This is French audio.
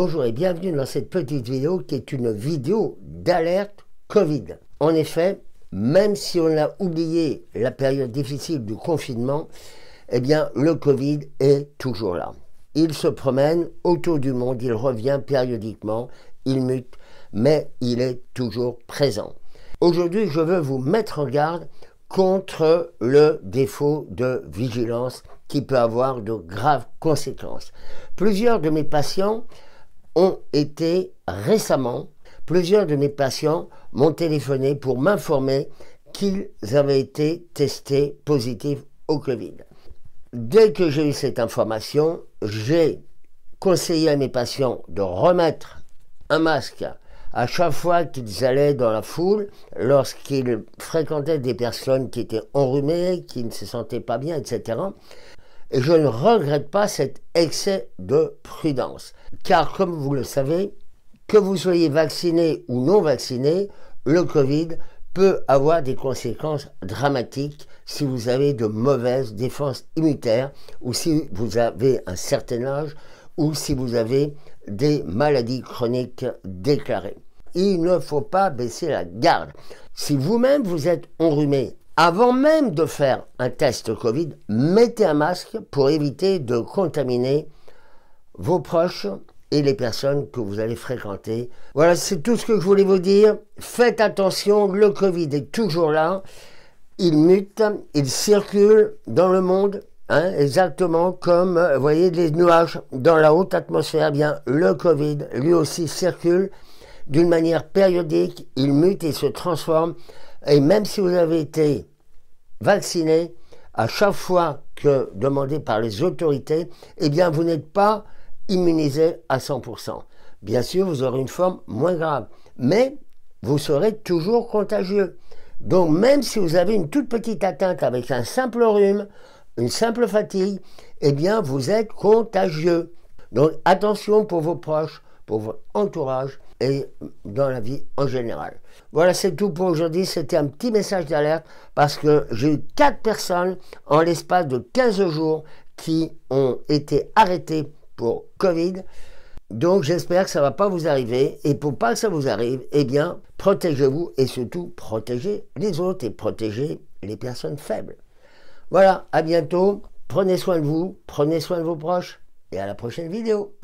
Bonjour et bienvenue dans cette petite vidéo qui est une vidéo d'alerte Covid. En effet, même si on a oublié la période difficile du confinement, eh bien le Covid est toujours là. Il se promène autour du monde, il revient périodiquement, il mute, mais il est toujours présent. Aujourd'hui, je veux vous mettre en garde contre le défaut de vigilance qui peut avoir de graves conséquences. Plusieurs de mes patients ont été récemment, plusieurs de mes patients m'ont téléphoné pour m'informer qu'ils avaient été testés positifs au Covid. Dès que j'ai eu cette information, j'ai conseillé à mes patients de remettre un masque à chaque fois qu'ils allaient dans la foule, lorsqu'ils fréquentaient des personnes qui étaient enrhumées, qui ne se sentaient pas bien, etc. Et je ne regrette pas cet excès de prudence. Car comme vous le savez, que vous soyez vacciné ou non vacciné, le Covid peut avoir des conséquences dramatiques si vous avez de mauvaises défenses immunitaires ou si vous avez un certain âge ou si vous avez des maladies chroniques déclarées. Il ne faut pas baisser la garde. Si vous-même vous êtes enrhumé avant même de faire un test Covid, mettez un masque pour éviter de contaminer vos proches et les personnes que vous allez fréquenter. Voilà, c'est tout ce que je voulais vous dire. Faites attention, le Covid est toujours là. Il mute, il circule dans le monde, hein, exactement comme, euh, vous voyez, les nuages dans la haute atmosphère. Eh bien, le Covid, lui aussi, circule d'une manière périodique. Il mute et se transforme et même si vous avez été vacciné, à chaque fois que demandé par les autorités, eh bien, vous n'êtes pas immunisé à 100%. Bien sûr, vous aurez une forme moins grave, mais vous serez toujours contagieux. Donc, même si vous avez une toute petite atteinte avec un simple rhume, une simple fatigue, eh bien, vous êtes contagieux. Donc, attention pour vos proches, pour votre entourage et dans la vie en général. Voilà, c'est tout pour aujourd'hui. C'était un petit message d'alerte parce que j'ai eu 4 personnes en l'espace de 15 jours qui ont été arrêtées pour Covid. Donc j'espère que ça ne va pas vous arriver. Et pour pas que ça vous arrive, eh bien, protégez-vous et surtout protégez les autres et protégez les personnes faibles. Voilà, à bientôt. Prenez soin de vous, prenez soin de vos proches et à la prochaine vidéo.